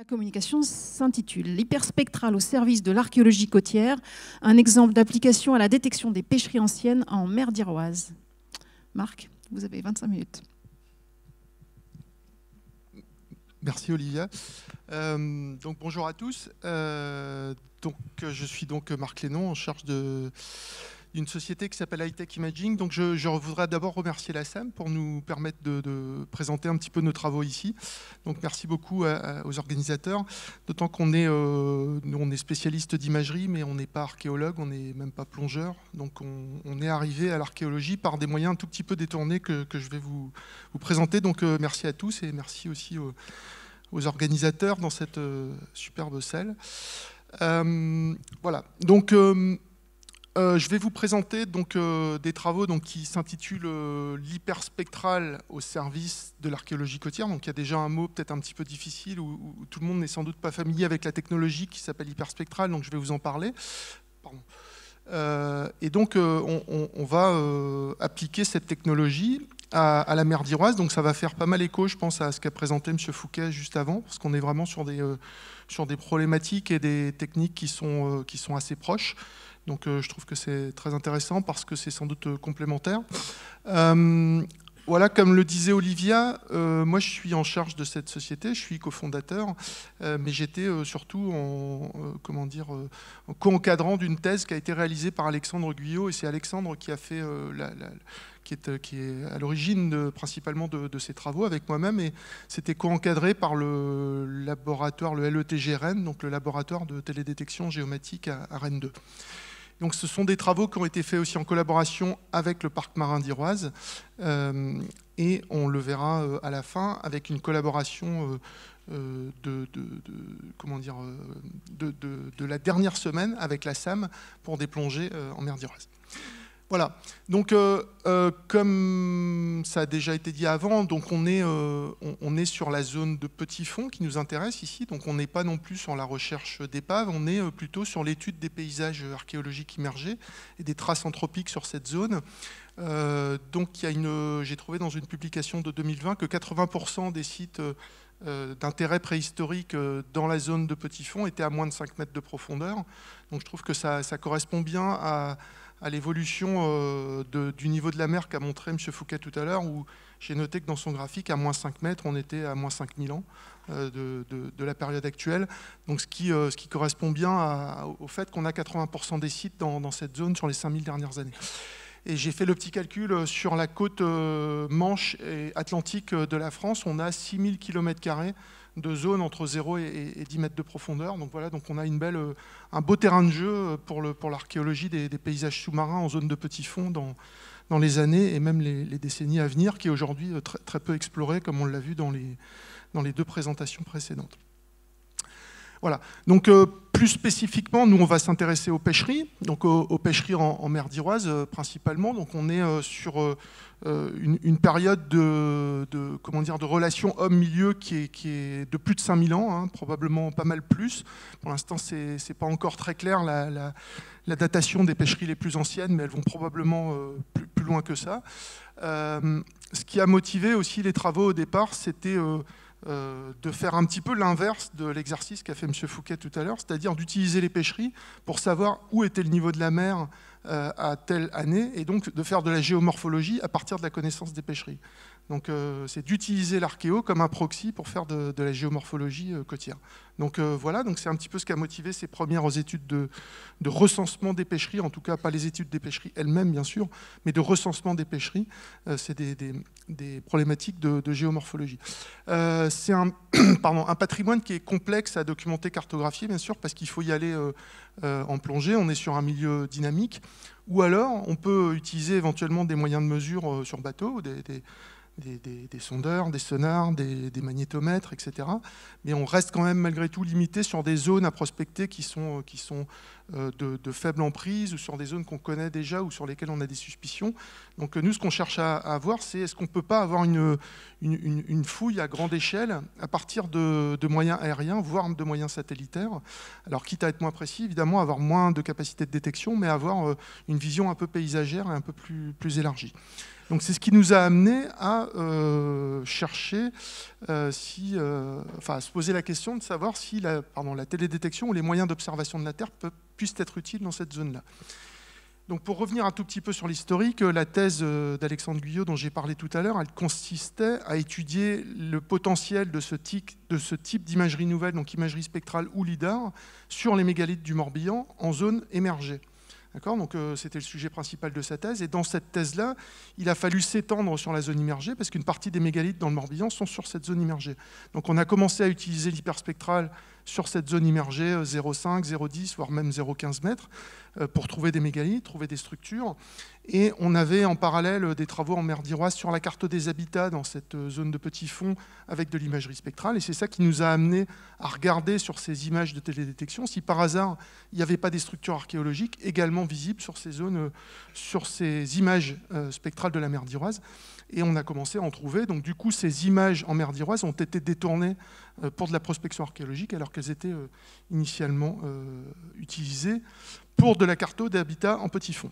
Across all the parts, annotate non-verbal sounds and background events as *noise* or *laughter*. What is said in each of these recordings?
La communication s'intitule L'hyperspectrale au service de l'archéologie côtière, un exemple d'application à la détection des pêcheries anciennes en mer d'Iroise. Marc, vous avez 25 minutes. Merci Olivia. Euh, donc bonjour à tous. Euh, donc, je suis donc Marc Lénon en charge de d'une société qui s'appelle Hightech Imaging. Donc je, voudrais d'abord remercier la SAM pour nous permettre de, présenter un petit peu nos travaux ici. Donc merci beaucoup aux organisateurs, d'autant qu'on est, euh, est spécialiste d'imagerie, mais on n'est pas archéologue, on n'est même pas plongeur. Donc on, est arrivé à l'archéologie par des moyens un tout petit peu détournés que, je vais vous, vous présenter. Donc euh, merci à tous et merci aussi aux, organisateurs dans cette euh, superbe salle. Euh, voilà, donc euh, je vais vous présenter donc, euh, des travaux donc, qui s'intitulent euh, L'hyperspectral au service de l'archéologie côtière. Donc, il y a déjà un mot peut-être un petit peu difficile où, tout le monde n'est sans doute pas familier avec la technologie qui s'appelle hyperspectral, donc je vais vous en parler. et donc, on, va appliquer cette technologie à, à, la mer d'Iroise. Donc, ça va faire pas mal écho, je pense, à ce qu'a présenté M. Fouquet juste avant, parce qu'on est vraiment sur des sur des problématiques et des techniques qui sont, euh, qui sont assez proches. Donc euh, je trouve que c'est très intéressant parce que c'est sans doute euh, complémentaire voilà, comme le disait Olivia, euh, moi je suis en charge de cette société, je suis cofondateur, euh, mais j'étais euh, surtout en, comment dire, co-encadrant d'une thèse qui a été réalisée par Alexandre Guyot, et c'est Alexandre qui a fait qui, est, à l'origine principalement de, ces travaux avec moi-même, et c'était co-encadré par le laboratoire, le LETG Rennes, donc le laboratoire de télédétection géomatique à, à Rennes 2. Donc ce sont des travaux qui ont été faits aussi en collaboration avec le parc marin d'Iroise, euh, et on le verra euh, à la fin avec une collaboration euh, comment dire, de, la dernière semaine avec la SAM pour des plongées en mer d'Iroise. Voilà. Donc, euh, euh, comme ça a déjà été dit avant, donc on est, euh, on, est sur la zone de petits fonds qui nous intéresse ici. Donc, on n'est pas non plus sur la recherche d'épaves, on est plutôt sur l'étude des paysages archéologiques immergés et des traces anthropiques sur cette zone. donc, il y a une, j'ai trouvé dans une publication de 2020 que 80% des sites d'intérêt préhistorique dans la zone de petits fonds étaient à moins de 5 mètres de profondeur. Donc, je trouve que ça correspond bien à à l'évolution euh, du niveau de la mer qu'a montré M. Fouquet tout à l'heure, où j'ai noté que dans son graphique, à moins 5 mètres, on était à moins 5000 ans euh, de, la période actuelle. Donc, ce qui, euh, correspond bien au fait qu'on a 80% des sites dans, cette zone sur les 5000 dernières années. Et j'ai fait le petit calcul sur la côte Manche et Atlantique de la France, on a 6000 km de zones entre 0 et, 10 mètres de profondeur. Donc voilà, donc on a une belle, euh, un beau terrain de jeu euh, pour l'archéologie pour des, des, paysages sous-marins en zone de petit fond dans, dans les années et même les, décennies à venir, qui est aujourd'hui euh, très, peu exploré, comme on l'a vu dans les, dans les deux présentations précédentes. Voilà, donc plus spécifiquement, nous, on va s'intéresser aux pêcheries, donc aux, pêcheries en, mer d'Iroise euh, principalement. Donc on est euh, sur euh, une, période de, comment dire, de relation homme-milieu qui est, de plus de 5000 ans, hein, probablement pas mal plus. Pour l'instant, ce n'est pas encore très clair la, datation des pêcheries les plus anciennes, mais elles vont probablement plus, loin que ça. ce qui a motivé aussi les travaux au départ, c'était euh, de faire un petit peu l'inverse de l'exercice qu'a fait M. Fouquet tout à l'heure, c'est-à-dire d'utiliser les pêcheries pour savoir où était le niveau de la mer euh, à telle année, et donc de faire de la géomorphologie à partir de la connaissance des pêcheries. Donc euh, c'est d'utiliser l'archéo comme un proxy pour faire de, la géomorphologie côtière. Euh, donc euh, voilà, donc c'est un petit peu ce qui a motivé ces premières études de, recensement des pêcheries, en tout cas pas les études des pêcheries elles-mêmes bien sûr, mais de recensement des pêcheries. c'est des, problématiques de, géomorphologie. c'est *coughs* un, patrimoine qui est complexe à documenter, cartographier bien sûr, parce qu'il faut y aller en plongée, on est sur un milieu dynamique, ou alors on peut utiliser éventuellement des moyens de mesure sur bateau, des des, sondeurs, des sonars, des, magnétomètres, etc. Mais on reste quand même malgré tout limité sur des zones à prospecter qui sont, euh, euh, de, faible emprise ou sur des zones qu'on connaît déjà ou sur lesquelles on a des suspicions. Donc euh, nous, ce qu'on cherche à, avoir, voir, c'est est-ce qu'on ne peut pas avoir une, fouille à grande échelle à partir de, moyens aériens, voire de moyens satellitaires. Alors quitte à être moins précis, évidemment, avoir moins de capacités de détection, mais avoir une vision un peu paysagère et un peu plus élargie. Donc c'est ce qui nous a amené à euh, chercher, euh, si, euh, enfin, à se poser la question de savoir si la, la télédétection ou les moyens d'observation de la Terre puissent être utiles dans cette zone-là. Donc pour revenir un tout petit peu sur l'historique, la thèse d'Alexandre Guyot dont j'ai parlé tout à l'heure, elle consistait à étudier le potentiel de ce type d'imagerie nouvelle, donc imagerie spectrale ou lidar, sur les mégalithes du Morbihan en zone émergée. Donc euh, c'était le sujet principal de sa thèse. Et dans cette thèse-là, il a fallu s'étendre sur la zone immergée parce qu'une partie des mégalithes dans le Morbihan sont sur cette zone immergée. Donc on a commencé à utiliser l'hyperspectral sur cette zone immergée 0,5, euh, 0,10, voire même 0,15 mètres, euh, pour trouver des mégalithes, trouver des structures. Et on avait en parallèle euh, des travaux en mer d'Iroise sur la carte des habitats dans cette zone de petits fonds avec de l'imagerie spectrale. Et c'est ça qui nous a amené à regarder sur ces images de télédétection si par hasard il n'y avait pas des structures archéologiques également visibles sur ces zones, sur ces images spectrales de la mer d'Iroise et on a commencé à en trouver. Donc du coup, ces images en mer d'Iroise ont été détournées euh, pour de la prospection archéologique, alors qu'elles étaient euh, initialement euh, utilisées pour de la carto d'habitat en petit fond.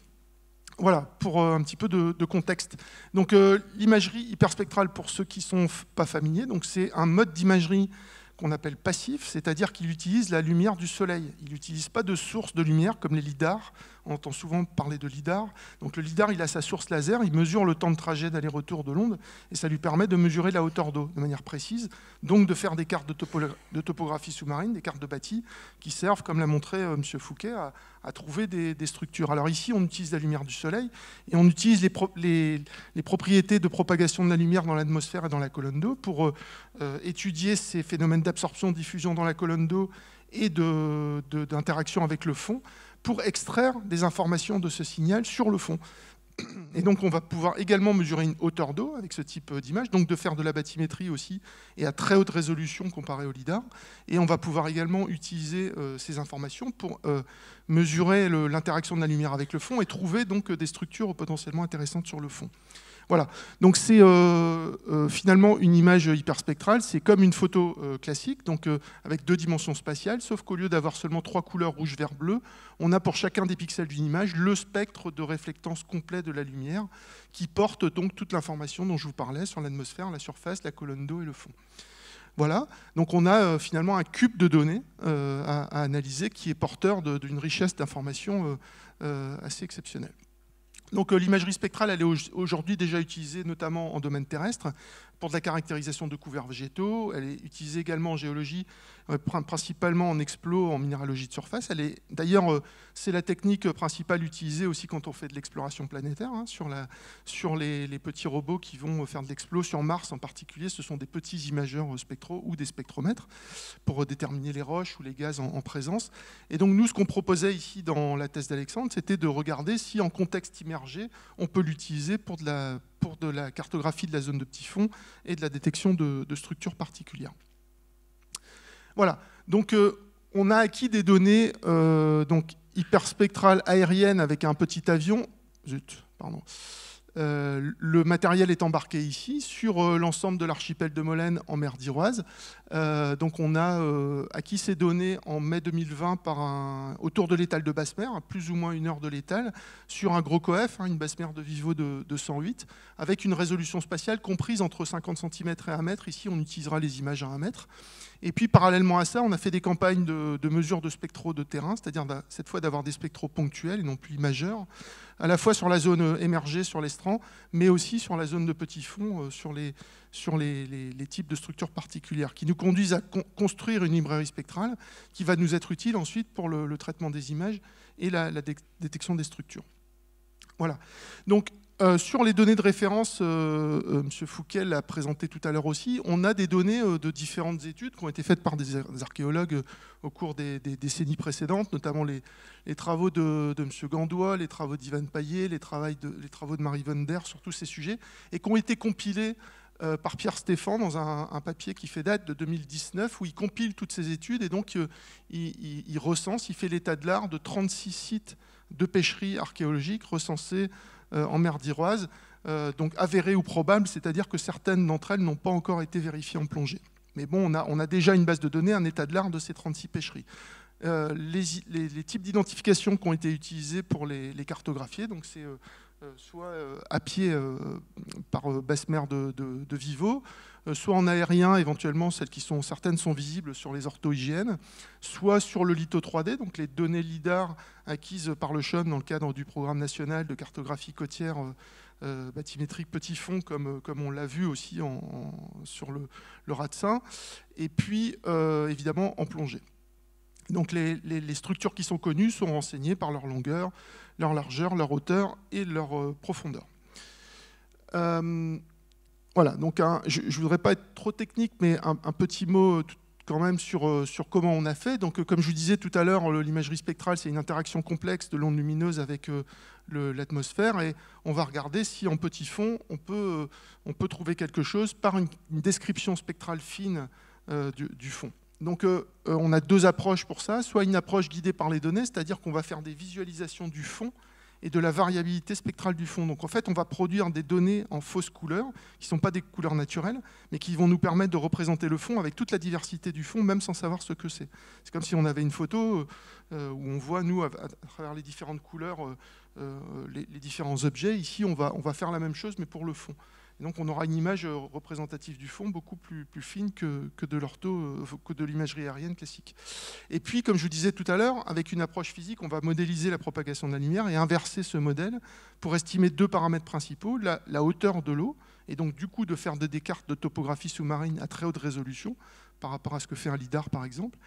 Voilà, pour un petit peu de, contexte. Donc l'imagerie hyperspectrale, pour ceux qui ne sont pas familiers, c'est un mode d'imagerie qu'on appelle passif, c'est-à-dire qu'il utilise la lumière du soleil. Il n'utilise pas de source de lumière comme les lidars on entend souvent parler de LIDAR. Donc le LIDAR, il a sa source laser, il mesure le temps de trajet d'aller-retour de l'onde, et ça lui permet de mesurer la hauteur d'eau de manière précise, donc de faire des cartes de, topographie sous-marine, des cartes de bâti, qui servent, comme l'a montré euh, M. Fouquet, à, trouver des, structures. Alors ici, on utilise la lumière du soleil, et on utilise les, propriétés de propagation de la lumière dans l'atmosphère et dans la colonne d'eau pour euh, euh, étudier ces phénomènes d'absorption-diffusion dans la colonne d'eau et d'interaction avec le fond pour extraire des informations de ce signal sur le fond. Et donc on va pouvoir également mesurer une hauteur d'eau avec ce type d'image, donc de faire de la bathymétrie aussi, et à très haute résolution comparée au LIDAR. Et on va pouvoir également utiliser euh, ces informations pour euh, mesurer l'interaction de la lumière avec le fond et trouver donc euh, des structures potentiellement intéressantes sur le fond. Voilà. Donc c'est euh, euh, finalement une image hyperspectrale, c'est comme une photo euh, classique, donc avec deux dimensions spatiales, sauf qu'au lieu d'avoir seulement trois couleurs rouge, vert, bleu, on a pour chacun des pixels d'une image le spectre de réflectance complet de la lumière qui porte donc toute l'information dont je vous parlais sur l'atmosphère, la surface, la colonne d'eau et le fond. Voilà, donc on a finalement un cube de données à, analyser qui est porteur d'une richesse d'informations assez exceptionnelle. Donc euh, l'imagerie spectrale, elle est aujourd'hui déjà utilisée, notamment en domaine terrestre, pour de la caractérisation de couverts végétaux. Elle est utilisée également en géologie, euh, principalement en exploit en minéralogie de surface. Elle est d'ailleurs, euh, c'est la technique principale utilisée aussi quand on fait de l'exploration planétaire hein, sur, la, sur les, petits robots qui vont faire de l'explo sur Mars en particulier. Ce sont des petits imageurs euh, spectraux ou des spectromètres pour déterminer les roches ou les gaz en présence. Et donc nous, ce qu'on proposait ici dans la thèse d'Alexandre, c'était de regarder si en contexte immergé, on peut l'utiliser pour de la pour de la cartographie de la zone de petits fonds et de la détection de, structures particulières. Voilà, donc euh, on a acquis des données euh, donc, hyperspectrales aériennes avec un petit avion. Zut, pardon. Euh, le matériel est embarqué ici sur l'ensemble de l'archipel de Molène en mer d'Iroise. Euh, donc on a euh, acquis ces données en mai 2020 par un, autour de l'étal de Basse-Mer, hein, plus ou moins une heure de l'étal, sur un gros coef, hein, une Basse-Mer de Vivo de, 108, avec une résolution spatiale comprise entre 50 cm et 1 mètre. Ici, on utilisera les images à 1 mètre. Et puis parallèlement à ça, on a fait des campagnes de, de mesures de spectro de terrain, c'est-à-dire cette fois d'avoir des spectros ponctuels et non plus majeurs, à la fois sur la zone euh, émergée, sur l'estran, mais aussi sur la zone de petit fond, sur les sur les, types de structures particulières, qui nous conduisent à construire une librairie spectrale qui va nous être utile ensuite pour le, traitement des images et la, détection des structures. Voilà. Donc, euh, sur les données de référence, euh, euh, M. Fouquet l'a présenté tout à l'heure aussi, on a des données de différentes études qui ont été faites par des archéologues au cours des, décennies précédentes, notamment les, travaux de, M. Gandois, les travaux d'Ivan Paillet, les, travaux de, les travaux de Marie Vander sur tous ces sujets, et qui ont été compilés euh, par Pierre Stéphane dans un, papier qui fait date de 2019 où il compile toutes ses études et donc euh, il, recense, il fait l'état de l'art de 36 sites de pêcherie archéologiques recensés euh, en mer d'Iroise, donc avérés ou probables, c'est-à-dire que certaines d'entre elles n'ont pas encore été vérifiées en plongée. Mais bon, on a, déjà une base de données, un état de l'art de ces 36 pêcheries. Les, types d'identification qui ont été utilisés pour les cartographier, donc c'est euh, soit euh, à pied euh, par basse mer de, Vivo, soit en aérien, éventuellement celles qui sont certaines sont visibles sur les orthohygiènes, soit sur le litho 3D, donc les données LIDAR acquises par le CHUN dans le cadre du programme national de cartographie côtière bathymétrique petit fond, comme, comme on l'a vu aussi sur le, le Ratsin, et puis évidemment en plongée. Donc les, structures qui sont connues sont renseignées par leur longueur, leur largeur, leur hauteur et leur euh, profondeur. Euh, voilà, donc je ne voudrais pas être trop technique, mais un, petit mot euh, quand même sur, comment on a fait. Donc, comme je vous disais tout à l'heure, l'imagerie spectrale, c'est une interaction complexe de l'onde lumineuse avec l'atmosphère. Et on va regarder si en petit fond, on peut, on peut trouver quelque chose par une, description spectrale fine du, fond. Donc euh, euh, on a deux approches pour ça, soit une approche guidée par les données, c'est-à-dire qu'on va faire des visualisations du fond et de la variabilité spectrale du fond. Donc en fait, on va produire des données en fausses couleurs, qui ne sont pas des couleurs naturelles, mais qui vont nous permettre de représenter le fond avec toute la diversité du fond, même sans savoir ce que c'est. C'est comme si on avait une photo euh, où on voit, nous, à, travers les différentes couleurs, les, les, différents objets. Ici, on va, on va faire la même chose, mais pour le fond donc on aura une image euh, représentative du fond beaucoup plus, fine que, de l'ortho, euh, que de l'imagerie aérienne classique. Et puis, comme je vous disais tout à l'heure, avec une approche physique, on va modéliser la propagation de la lumière et inverser ce modèle pour estimer deux paramètres principaux, la, hauteur de l'eau, et donc du coup de faire des cartes de topographie sous-marine à très haute résolution par rapport à ce que fait un lidar par exemple.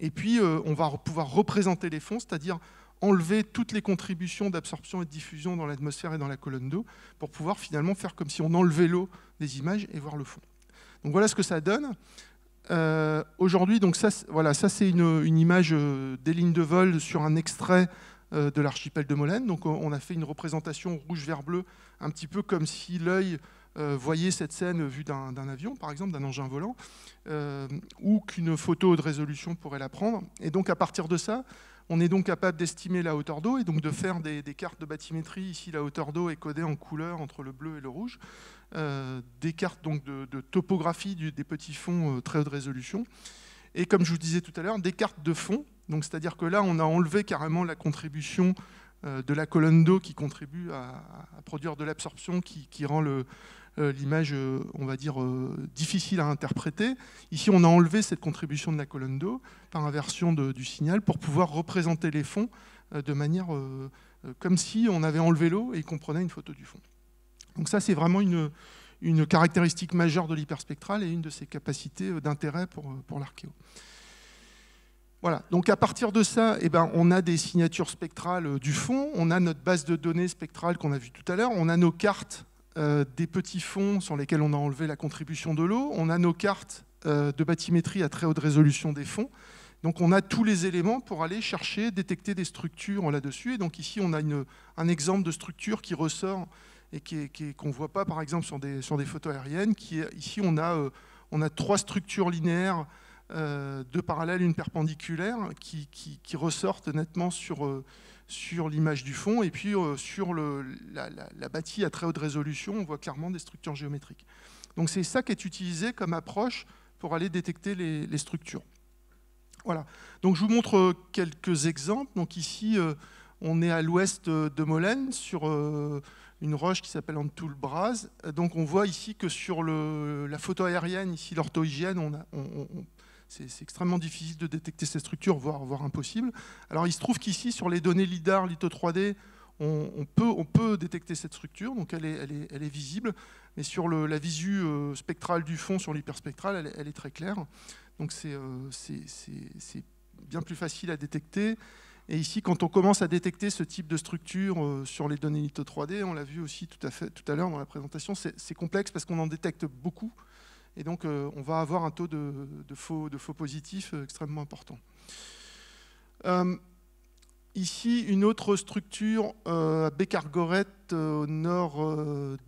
Et puis euh, on va pouvoir représenter les fonds, c'est-à-dire enlever toutes les contributions d'absorption et de diffusion dans l'atmosphère et dans la colonne d'eau pour pouvoir finalement faire comme si on enlevait l'eau des images et voir le fond. Donc voilà ce que ça donne. Euh, aujourd'hui, donc ça, voilà, ça c'est une, image euh, des lignes de vol sur un extrait euh, de l'archipel de Molène. Donc on a fait une représentation rouge vert bleu, un petit peu comme si l'œil voyait cette scène vue d'un avion, par exemple, d'un engin volant, ou qu'une photo de résolution pourrait la prendre. Et donc à partir de ça, on est donc capable d'estimer la hauteur d'eau et donc de faire des, cartes de bathymétrie. Ici, la hauteur d'eau est codée en couleur entre le bleu et le rouge. Euh, des cartes donc de, topographie des petits fonds euh, très haute résolution. Et comme je vous disais tout à l'heure, des cartes de fond. Donc c'est-à-dire que là, on a enlevé carrément la contribution euh, de la colonne d'eau qui contribue à, produire de l'absorption qui, rend le, euh, l'image, euh, on va dire, euh, difficile à interpréter. Ici, on a enlevé cette contribution de la colonne d'eau par inversion du signal pour pouvoir représenter les fonds de manière comme si on avait enlevé l'eau et qu'on prenait une photo du fond. Donc ça, c'est vraiment une, caractéristique majeure de l'hyperspectral et une de ses capacités d'intérêt pour, pour l'archéo. Voilà, donc à partir de ça, eh ben, on a des signatures spectrales du fond, on a notre base de données spectrale qu'on a vue tout à l'heure, on a nos cartes euh, des petits fonds sur lesquels on a enlevé la contribution de l'eau, on a nos cartes euh, de bathymétrie à très haute résolution des fonds. Donc on a tous les éléments pour aller chercher, détecter des structures là-dessus. Et donc ici, on a une, un exemple de structure qui ressort et qu'on ne voit pas, par exemple, sur des, sur des photos aériennes. ici, on a, euh, on a trois structures linéaires, deux parallèles, une perpendiculaire, qui ressortent nettement sur, sur l'image du fond, et puis euh, sur la, bâtie à très haute résolution, on voit clairement des structures géométriques. Donc c'est ça qui est utilisé comme approche pour aller détecter les, structures. Voilà. Donc je vous montre euh, quelques exemples. Donc ici, euh, on est à l'ouest de Molène, sur une roche qui s'appelle Antoulbraz. Donc on voit ici que sur le, la photo aérienne, ici l'orthohygiène, on, on, on c'est extrêmement difficile de détecter cette structure, voire, impossible. Alors il se trouve qu'ici, sur les données LIDAR, litho 3D, on, peut, on, peut, détecter cette structure, donc elle est, elle est, visible, mais sur la visu euh, spectrale du fond, sur l'hyperspectrale, elle, elle, est très claire. Donc euh, c'est bien plus facile à détecter. Et ici, quand on commence à détecter ce type de structure euh, sur les données litho 3D, on l'a vu aussi tout à, tout à l'heure dans la présentation, c'est complexe parce qu'on en détecte beaucoup et donc, euh, on va avoir un taux de, faux, de faux, positifs euh, extrêmement important. Euh, ici, une autre structure à Bécargorette, au nord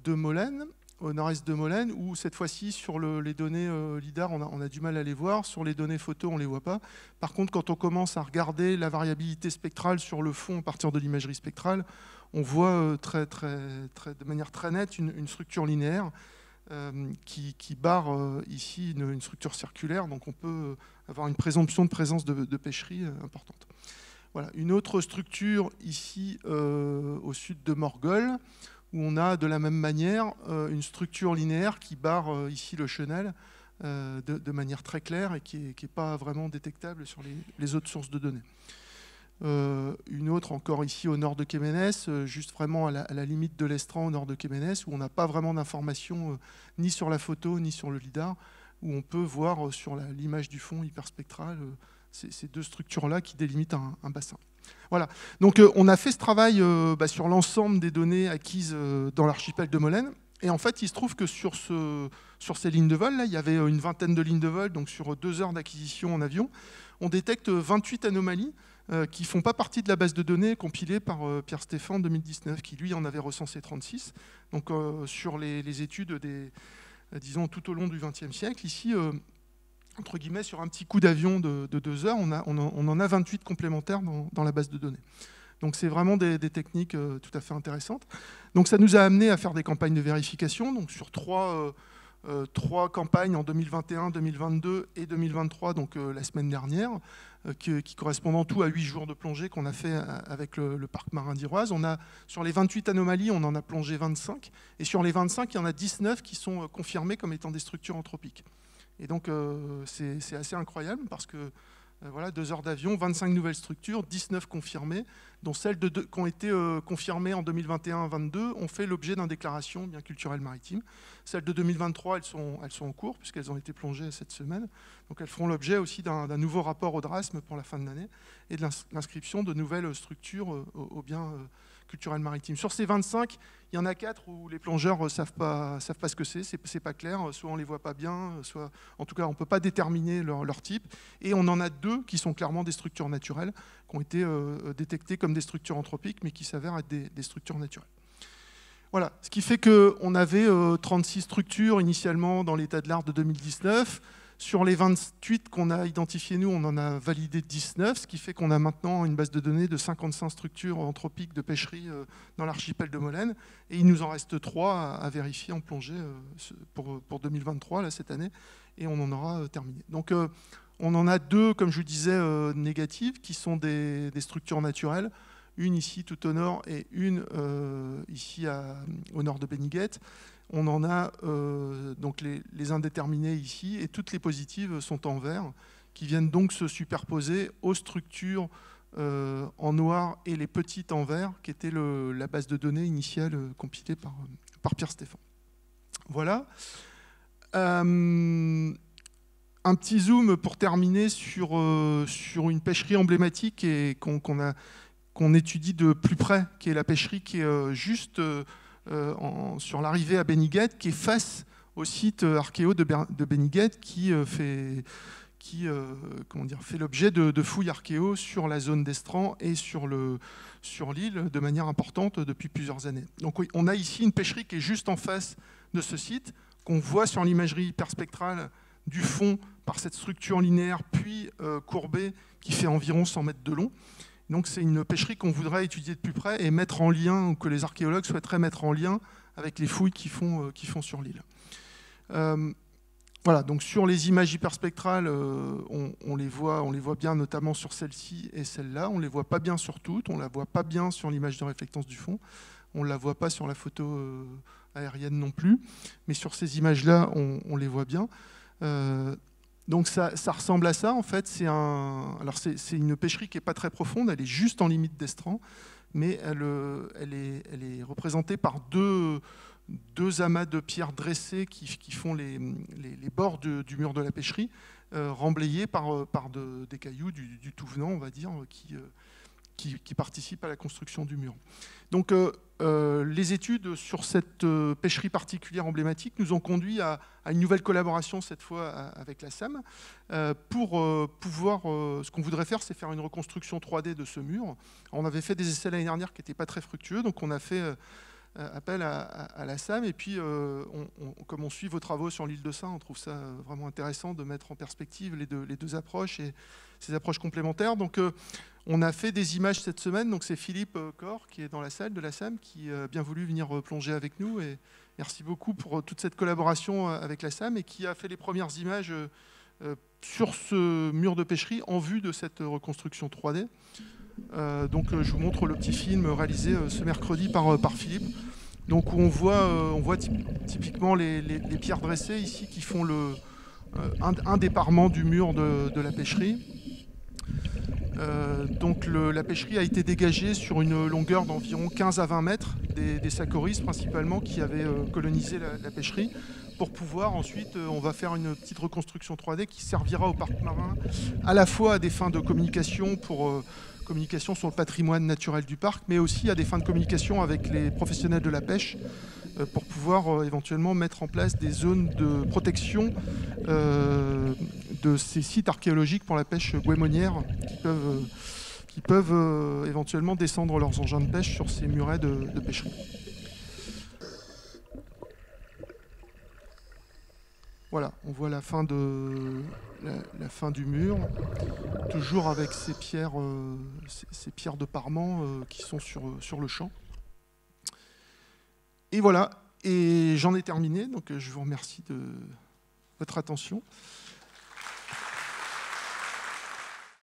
de Molène, au nord-est de Molène, où cette fois-ci, sur les données LIDAR, on a, du mal à les voir. Sur les données photo, on ne les voit pas. Par contre, quand on commence à regarder la variabilité spectrale sur le fond à partir de l'imagerie spectrale, on voit très, de manière très nette une structure linéaire euh, qui, barre euh, ici une, structure circulaire, donc on peut avoir une présomption de présence de, pêcherie euh, importante. Voilà. Une autre structure ici au sud de Morgol, où on a de la même manière une structure linéaire qui barre ici le chenal de, manière très claire et qui n'est pas vraiment détectable sur les autres sources de données. Euh, une autre encore ici au nord de Kémenes, euh, juste vraiment à la, limite de l'Estran au nord de Kémenes, où on n'a pas vraiment d'informations euh, ni sur la photo ni sur le lidar, où on peut voir sur l'image du fond hyperspectral ces, deux structures-là qui délimitent un, bassin. Voilà, donc on a fait ce travail bah, sur l'ensemble des données acquises dans l'archipel de Molène. Et en fait, il se trouve que sur, ces lignes de vol, là, il y avait une vingtaine de lignes de vol, donc sur deux heures d'acquisition en avion, on détecte 28 anomalies euh, qui ne font pas partie de la base de données compilée par euh, Pierre Stéphane en 2019, qui lui en avait recensé 36. Donc euh, sur les, études des, disons, tout au long du XXe siècle, ici, entre guillemets, sur un petit coup d'avion de, deux heures, on, en, a 28 complémentaires dans, la base de données. Donc c'est vraiment des, techniques tout à fait intéressantes. Donc ça nous a amené à faire des campagnes de vérification, donc sur trois, campagnes en 2021, 2022 et 2023, donc la semaine dernière. Euh, qui, qui, correspondent en tout à 8 jours de plongée qu'on a fait euh, avec le, parc marin d'Iroise. On a, sur les 28 anomalies, on en a plongé 25, et sur les 25, il y en a 19 qui sont euh, confirmées comme étant des structures anthropiques. Et donc, c'est assez incroyable parce que euh, voilà, deux heures d'avion, 25 nouvelles structures, 19 confirmées, dont celles qui ont été euh, confirmées en 2021 2022 ont fait l'objet d'une déclaration bien culturelle maritime. Celles de 2023, elles sont, elles sont en cours, puisqu'elles ont été plongées cette semaine. Donc elles feront l'objet aussi d'un nouveau rapport au drasme pour la fin de l'année et de l'inscription de nouvelles structures aux euh, au biens maritime. Sur ces 25, il y en a 4 où les plongeurs ne euh, savent pas, savent pas ce que c'est, c'est pas clair, euh, soit on les voit pas bien, euh, soit en tout cas on ne peut pas déterminer leur, type. Et on en a deux qui sont clairement des structures naturelles, qui ont été détectées comme des structures anthropiques, mais qui s'avèrent être des, structures naturelles. Voilà, ce qui fait qu'on avait 36 structures initialement dans l'état de l'art de 2019. Sur les 28 qu'on a identifiés, nous, on en a validé 19, ce qui fait qu'on a maintenant une base de données de 55 structures anthropiques de pêcherie euh, dans l'archipel de Molène. Et il nous en reste 3 à vérifier en plongée euh, pour 2023, là, cette année, et on en aura euh, terminé. Donc, on en a deux, comme je disais, négatives, qui sont des, structures naturelles une ici tout au nord et une ici au nord de Beniguet on en a euh, donc les, indéterminés ici, et toutes les positives sont en vert, qui viennent donc se superposer aux structures euh, en noir et les petites en vert, qui était la base de données initiale euh, compilée par, par Pierre Stéphane. Voilà. un petit zoom pour terminer sur, sur une pêcherie emblématique et qu'on étudie de plus près, qui est la pêcherie qui est juste euh, sur l'arrivée à Beniguet, qui est face au site euh, archéo de, de qui euh, fait qui fait l'objet de, fouilles archéo sur la zone d'Estran et sur l'île sur de manière importante depuis plusieurs années. Donc on a ici une pêcherie qui est juste en face de ce site, qu'on voit sur l'imagerie hyperspectrale du fond par cette structure linéaire puis courbée qui fait environ 100 mètres de long. Donc c'est une pêcherie qu'on voudrait étudier de plus près et mettre en lien, ou que les archéologues souhaiteraient mettre en lien avec les fouilles qu'ils font, euh, font, sur l'île. Euh, voilà, donc sur les images hyperspectrales, euh, on, les voit, on les voit bien notamment sur celle-ci et celle-là. On ne les voit pas bien sur toutes, on ne la voit pas bien sur l'image de réflectance du fond, on ne la voit pas sur la photo aérienne non plus, mais sur ces images-là, on, les voit bien. Donc ça, ressemble à ça, en fait. C'est un, une pêcherie qui n'est pas très profonde, elle est juste en limite d'estran, mais elle, euh, elle, est, elle, est, représentée par deux, deux amas de pierres dressées qui, font les, bords du mur de la pêcherie, euh, remblayés par, euh, par des cailloux du, du tout venant, on va dire, qui, euh, qui, participent à la construction du mur. Donc euh, euh, les études sur cette euh, pêcherie particulière emblématique nous ont conduit à, une nouvelle collaboration, cette fois avec la SAM, pour pouvoir, ce qu'on voudrait faire, c'est faire une reconstruction 3D de ce mur. On avait fait des essais l'année dernière qui n'étaient pas très fructueux, donc on a fait euh, appel à, la SAM. Et puis, euh, comme on suit vos travaux sur l'île de Saint, on trouve ça euh, vraiment intéressant de mettre en perspective les deux, approches et ces approches complémentaires. Donc, on a fait des images cette semaine. Donc, c'est Philippe Cor qui est dans la salle de la SAM qui a bien voulu venir plonger avec nous. Et merci beaucoup pour toute cette collaboration avec la SAM et qui a fait les premières images sur ce mur de pêcherie en vue de cette reconstruction 3D. Euh, donc euh, je vous montre le petit film réalisé euh, ce mercredi par, par Philippe. Donc où on voit, on voit typiquement les, pierres dressées ici qui font le, un, département du mur de, la pêcherie. donc la pêcherie a été dégagée sur une longueur d'environ 15 à 20 mètres des, des principalement qui avaient colonisé la, pêcherie pour pouvoir ensuite on va faire une petite reconstruction 3D qui servira au parc marin à la fois à des fins de communication pour communication sur le patrimoine naturel du parc, mais aussi à des fins de communication avec les professionnels de la pêche euh, pour pouvoir euh, éventuellement mettre en place des zones de protection euh, de ces sites archéologiques pour la pêche guémonière qui peuvent, éventuellement descendre leurs engins de pêche sur ces murets de, de pêcherie. Voilà, on voit la fin, de, la, fin du mur, toujours avec ces pierres, euh, ces, pierres de parement euh, qui sont sur, euh, sur le champ. Et voilà, et j'en ai terminé, donc je vous remercie de votre attention.